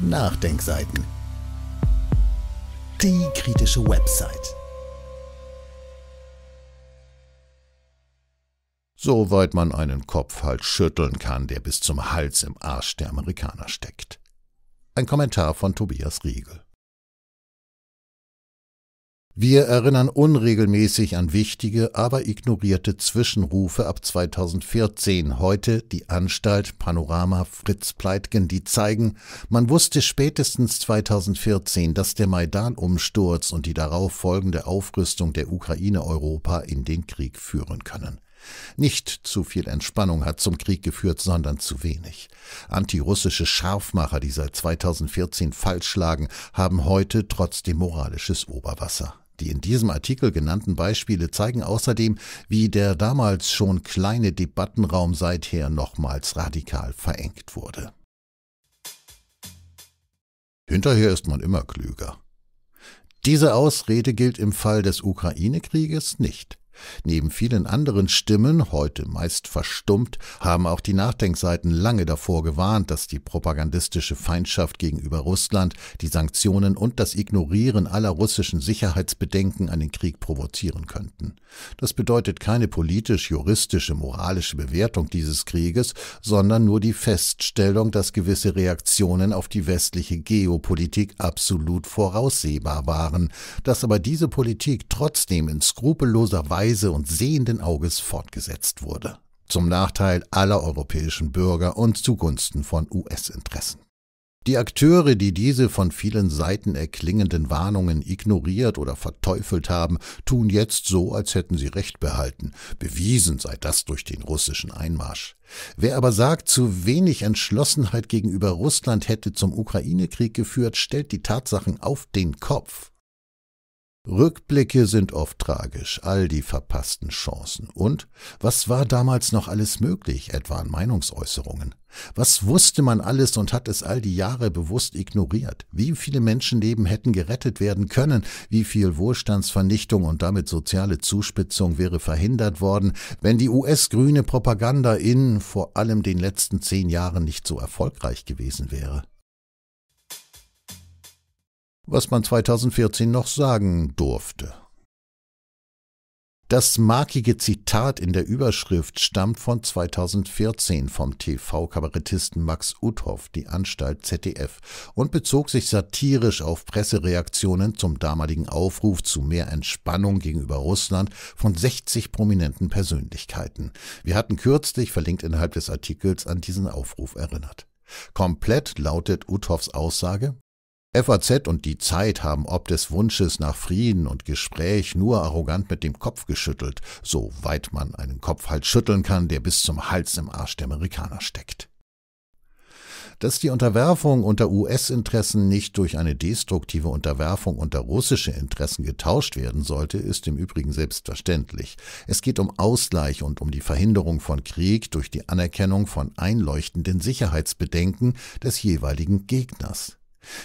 Nachdenkseiten. Die kritische Website. Soweit man einen Kopf halt schütteln kann, der bis zum Hals im Arsch der Amerikaner steckt. Ein Kommentar von Tobias Riegel. Wir erinnern unregelmäßig an wichtige, aber ignorierte Zwischenrufe ab 2014, heute die Anstalt Panorama Fritz Pleitgen, die zeigen, man wusste spätestens 2014, dass der Maidan-Umsturz und die darauf folgende Aufrüstung der Ukraine Europa in den Krieg führen können. Nicht zu viel Entspannung hat zum Krieg geführt, sondern zu wenig. Antirussische Scharfmacher, die seit 2014 falsch lagen, haben heute trotzdem moralisches Oberwasser. Die in diesem Artikel genannten Beispiele zeigen außerdem, wie der damals schon kleine Debattenraum seither nochmals radikal verengt wurde. Hinterher ist man immer klüger. Diese Ausrede gilt im Fall des Ukraine-Krieges nicht. Neben vielen anderen Stimmen, heute meist verstummt, haben auch die Nachdenkseiten lange davor gewarnt, dass die propagandistische Feindschaft gegenüber Russland, die Sanktionen und das Ignorieren aller russischen Sicherheitsbedenken einen Krieg provozieren könnten. Das bedeutet keine politisch-juristische, moralische Bewertung dieses Krieges, sondern nur die Feststellung, dass gewisse Reaktionen auf die westliche Geopolitik absolut voraussehbar waren, dass aber diese Politik trotzdem in skrupelloser Weise leise und sehenden Auges fortgesetzt wurde, zum Nachteil aller europäischen Bürger und zugunsten von US-Interessen. Die Akteure, die diese von vielen Seiten erklingenden Warnungen ignoriert oder verteufelt haben, tun jetzt so, als hätten sie Recht behalten. Bewiesen sei das durch den russischen Einmarsch. Wer aber sagt, zu wenig Entschlossenheit gegenüber Russland hätte zum Ukraine-Krieg geführt, stellt die Tatsachen auf den Kopf. Rückblicke sind oft tragisch, all die verpassten Chancen. Und was war damals noch alles möglich, etwa an Meinungsäußerungen? Was wusste man alles und hat es all die Jahre bewusst ignoriert? Wie viele Menschenleben hätten gerettet werden können? Wie viel Wohlstandsvernichtung und damit soziale Zuspitzung wäre verhindert worden, wenn die US-grüne Propaganda in vor allem den letzten zehn Jahren nicht so erfolgreich gewesen wäre? was man 2014 noch sagen durfte. Das markige Zitat in der Überschrift stammt von 2014 vom TV-Kabarettisten Max Uthoff, die Anstalt ZDF, und bezog sich satirisch auf Pressereaktionen zum damaligen Aufruf zu mehr Entspannung gegenüber Russland von 60 prominenten Persönlichkeiten. Wir hatten kürzlich, verlinkt innerhalb des Artikels, an diesen Aufruf erinnert. Komplett lautet Uthoffs Aussage, FAZ und die Zeit haben ob des Wunsches nach Frieden und Gespräch nur arrogant mit dem Kopf geschüttelt, soweit man einen Kopf halt schütteln kann, der bis zum Hals im Arsch der Amerikaner steckt. Dass die Unterwerfung unter US-Interessen nicht durch eine destruktive Unterwerfung unter russische Interessen getauscht werden sollte, ist im Übrigen selbstverständlich. Es geht um Ausgleich und um die Verhinderung von Krieg durch die Anerkennung von einleuchtenden Sicherheitsbedenken des jeweiligen Gegners.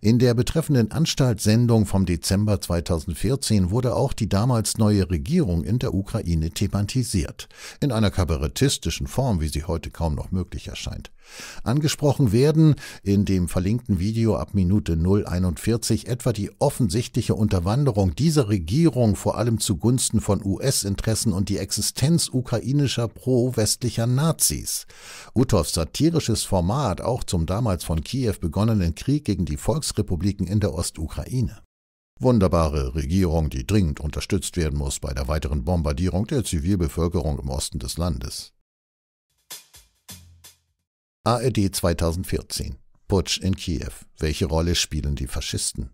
In der betreffenden Anstaltssendung vom Dezember 2014 wurde auch die damals neue Regierung in der Ukraine thematisiert, in einer kabarettistischen Form, wie sie heute kaum noch möglich erscheint. Angesprochen werden in dem verlinkten Video ab Minute 041 etwa die offensichtliche Unterwanderung dieser Regierung vor allem zugunsten von US-Interessen und die Existenz ukrainischer pro-westlicher Nazis. Utovs satirisches Format, auch zum damals von Kiew begonnenen Krieg gegen die Volksrepubliken in der Ostukraine. Wunderbare Regierung, die dringend unterstützt werden muss bei der weiteren Bombardierung der Zivilbevölkerung im Osten des Landes. ARD 2014 Putsch in Kiew. Welche Rolle spielen die Faschisten?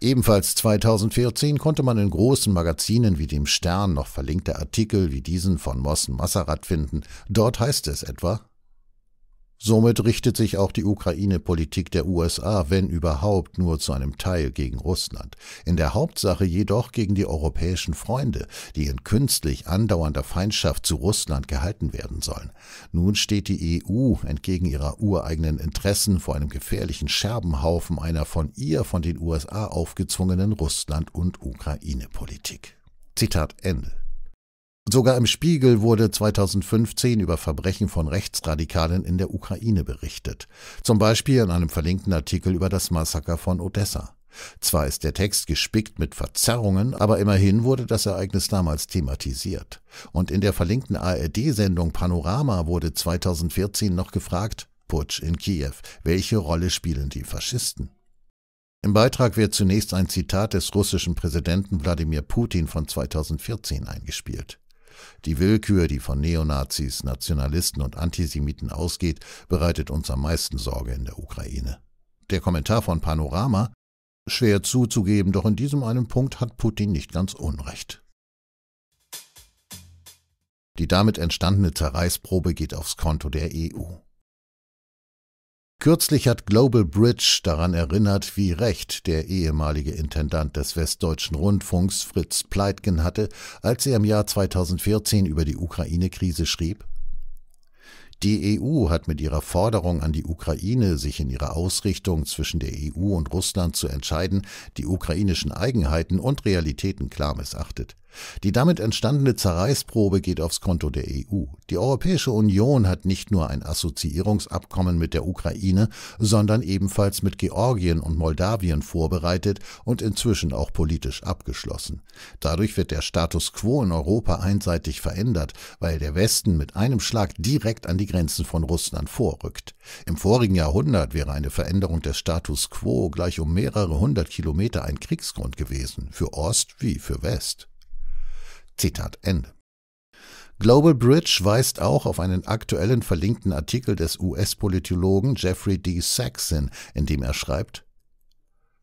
Ebenfalls 2014 konnte man in großen Magazinen wie dem Stern noch verlinkte Artikel wie diesen von Mossen Massarat finden. Dort heißt es etwa Somit richtet sich auch die Ukraine-Politik der USA, wenn überhaupt, nur zu einem Teil gegen Russland, in der Hauptsache jedoch gegen die europäischen Freunde, die in künstlich andauernder Feindschaft zu Russland gehalten werden sollen. Nun steht die EU entgegen ihrer ureigenen Interessen vor einem gefährlichen Scherbenhaufen einer von ihr von den USA aufgezwungenen Russland- und Ukraine-Politik. Zitat Ende sogar im Spiegel wurde 2015 über Verbrechen von Rechtsradikalen in der Ukraine berichtet. Zum Beispiel in einem verlinkten Artikel über das Massaker von Odessa. Zwar ist der Text gespickt mit Verzerrungen, aber immerhin wurde das Ereignis damals thematisiert. Und in der verlinkten ARD-Sendung Panorama wurde 2014 noch gefragt, Putsch in Kiew, welche Rolle spielen die Faschisten? Im Beitrag wird zunächst ein Zitat des russischen Präsidenten Wladimir Putin von 2014 eingespielt. Die Willkür, die von Neonazis, Nationalisten und Antisemiten ausgeht, bereitet uns am meisten Sorge in der Ukraine. Der Kommentar von Panorama Schwer zuzugeben, doch in diesem einen Punkt hat Putin nicht ganz Unrecht. Die damit entstandene Zerreißprobe geht aufs Konto der EU. Kürzlich hat Global Bridge daran erinnert, wie recht der ehemalige Intendant des Westdeutschen Rundfunks Fritz Pleitgen hatte, als er im Jahr 2014 über die Ukraine-Krise schrieb. Die EU hat mit ihrer Forderung an die Ukraine, sich in ihrer Ausrichtung zwischen der EU und Russland zu entscheiden, die ukrainischen Eigenheiten und Realitäten klar missachtet. Die damit entstandene Zerreißprobe geht aufs Konto der EU. Die Europäische Union hat nicht nur ein Assoziierungsabkommen mit der Ukraine, sondern ebenfalls mit Georgien und Moldawien vorbereitet und inzwischen auch politisch abgeschlossen. Dadurch wird der Status quo in Europa einseitig verändert, weil der Westen mit einem Schlag direkt an die Grenzen von Russland vorrückt. Im vorigen Jahrhundert wäre eine Veränderung des Status quo gleich um mehrere hundert Kilometer ein Kriegsgrund gewesen, für Ost wie für West. Zitat Ende. Global Bridge weist auch auf einen aktuellen verlinkten Artikel des US-Politologen Jeffrey D. Saxon, in dem er schreibt,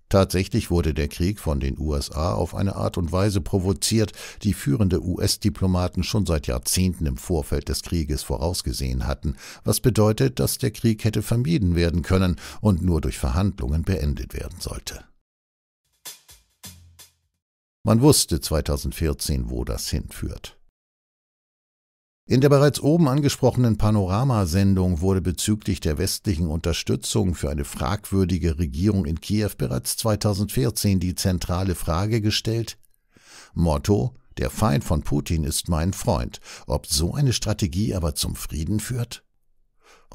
Tatsächlich wurde der Krieg von den USA auf eine Art und Weise provoziert, die führende US-Diplomaten schon seit Jahrzehnten im Vorfeld des Krieges vorausgesehen hatten, was bedeutet, dass der Krieg hätte vermieden werden können und nur durch Verhandlungen beendet werden sollte. Man wusste 2014, wo das hinführt. In der bereits oben angesprochenen Panorama-Sendung wurde bezüglich der westlichen Unterstützung für eine fragwürdige Regierung in Kiew bereits 2014 die zentrale Frage gestellt. Motto: Der Feind von Putin ist mein Freund. Ob so eine Strategie aber zum Frieden führt?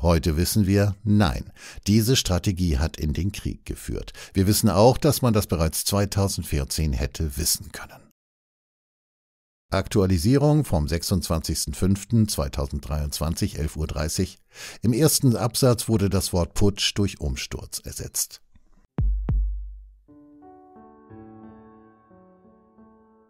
Heute wissen wir, nein, diese Strategie hat in den Krieg geführt. Wir wissen auch, dass man das bereits 2014 hätte wissen können. Aktualisierung vom 26.05.2023, 11.30 Uhr. Im ersten Absatz wurde das Wort Putsch durch Umsturz ersetzt.